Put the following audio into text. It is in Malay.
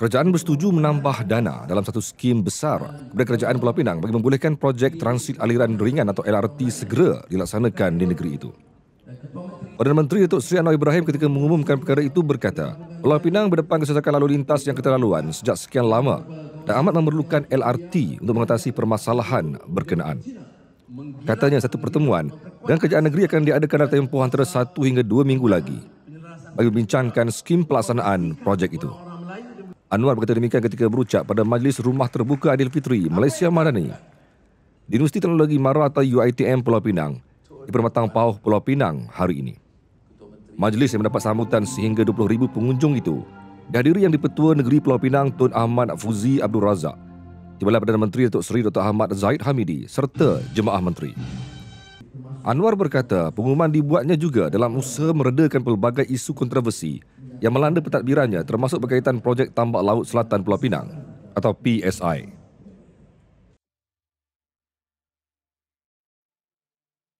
Kerajaan bersetuju menambah dana dalam satu skim besar kepada Kerajaan Pulau Pinang bagi membolehkan projek transit aliran ringan atau LRT segera dilaksanakan di negeri itu. Perdana Menteri Datuk Seri Anwar Ibrahim ketika mengumumkan perkara itu berkata, Pulau Pinang berdepan kesesakan lalu lintas yang keterlaluan sejak sekian lama dan amat memerlukan LRT untuk mengatasi permasalahan berkenaan. Katanya satu pertemuan dan kerajaan negeri akan diadakan dalam tempoh antara satu hingga dua minggu lagi bagi membincangkan skim pelaksanaan projek itu. Anwar berkata demikian ketika berucap pada Majlis Rumah Terbuka Adil Fitri Malaysia Madani di Universiti Teknologi Mara atau UITM Pulau Pinang di Permatang Pauh Pulau Pinang hari ini. Majlis yang mendapat sambutan sehingga 20,000 pengunjung itu dihadiri yang dipetua negeri Pulau Pinang Tun Ahmad Fuzi Abdul Razak Timbalan Perdana Menteri Datuk Seri Dr. Ahmad Zaid Hamidi serta Jemaah Menteri. Anwar berkata pengumuman dibuatnya juga dalam usaha meredakan pelbagai isu kontroversi yang melanda pentadbirannya termasuk berkaitan projek tambak laut selatan Pulau Pinang atau PSI.